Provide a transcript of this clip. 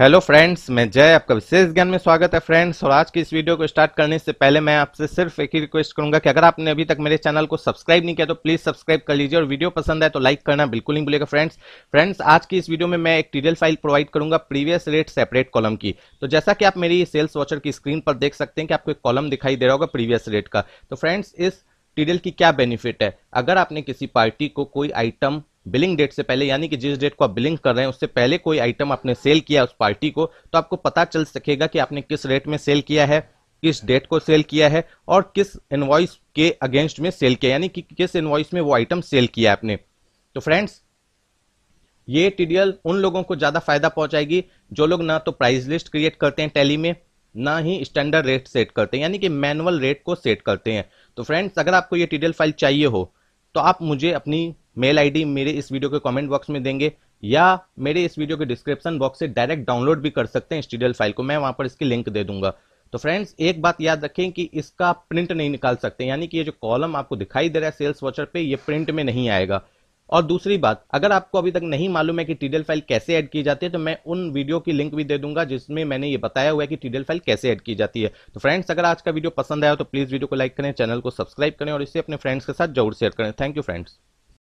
hello friends मैं जय आपका विशेष ज्ञान में स्वागत है फ्रेंड्स और आज की इस वीडियो को स्टार्ट करने से पहले मैं आपसे सिर्फ एक ही रिक्वेस्ट करूंगा कि अगर आपने अभी तक मेरे चैनल को सब्सक्राइब नहीं किया तो प्लीज सब्सक्राइब कर लीजिए और वीडियो पसंद है तो लाइक करना बिल्कुल नहीं भूलेगा फ्रेंड्स फ्रेंड्स आज की इस वीडियो में मैं एक टीडियल फाइल प्रोवाइड करूंगा प्रीवियस रेट सेपरेट कॉलम की तो जैसा कि आप मेरी सेल्स वॉचर की स्क्रीन पर देख सकते हैं कि आपको एक कॉलम दिखाई दे रहा होगा प्रीवियस रेट का तो फ्रेंड्स इस टीडियल की क्या बेनिफिट है अगर आपने किसी पार्टी को कोई आइटम बिलिंग डेट से पहले यानी कि जिस डेट को आप बिलिंग कर रहे हैं उससे पहले कोई आइटम आपने सेल किया उस पार्टी को तो आपको पता चल सकेगा कि आपने किस रेट में सेल किया है किस डेट को सेल किया है और किस इन्वॉइस के अगेंस्ट में सेल किया यानी कि किस इन्वॉइस में वो आइटम सेल किया है आपने तो फ्रेंड्स ये टीडीएल उन लोगों को ज़्यादा फायदा पहुंचाएगी जो लोग ना तो प्राइस लिस्ट क्रिएट करते हैं टैली में ना ही स्टैंडर्ड रेट सेट करते हैं यानी कि मैनुअल रेट को सेट करते हैं तो फ्रेंड्स अगर आपको ये टीडीएल फाइल चाहिए हो तो आप मुझे अपनी मेल आईडी मेरे इस वीडियो के कमेंट बॉक्स में देंगे या मेरे इस वीडियो के डिस्क्रिप्शन बॉक्स से डायरेक्ट डाउनलोड भी कर सकते हैं स्टीडियल फाइल को मैं वहां पर इसकी लिंक दे दूंगा तो फ्रेंड्स एक बात याद रखें कि इसका प्रिंट नहीं निकाल सकते यानी कि ये जो कॉलम आपको दिखाई दे रहा है सेल्स वॉचर पे ये प्रिंट में नहीं आएगा और दूसरी बात अगर आपको अभी तक नहीं मालूम है कि टीडियल फाइल कैसे ऐड की जाती है तो मैं उन वीडियो की लिंक भी दे दूंगा जिसमें मैंने ये बताया हुआ है कि टीडियल फाइल कैसे ऐड की जाती है तो फ्रेंड्स अगर आज का वीडियो पसंद आया तो प्लीज़ वीडियो को लाइक करें चैनल को सब्सक्राइब करें और इसे अपने फ्रेंड्स के साथ जरूर शेयर करें थैंक यू फ्रेंड्स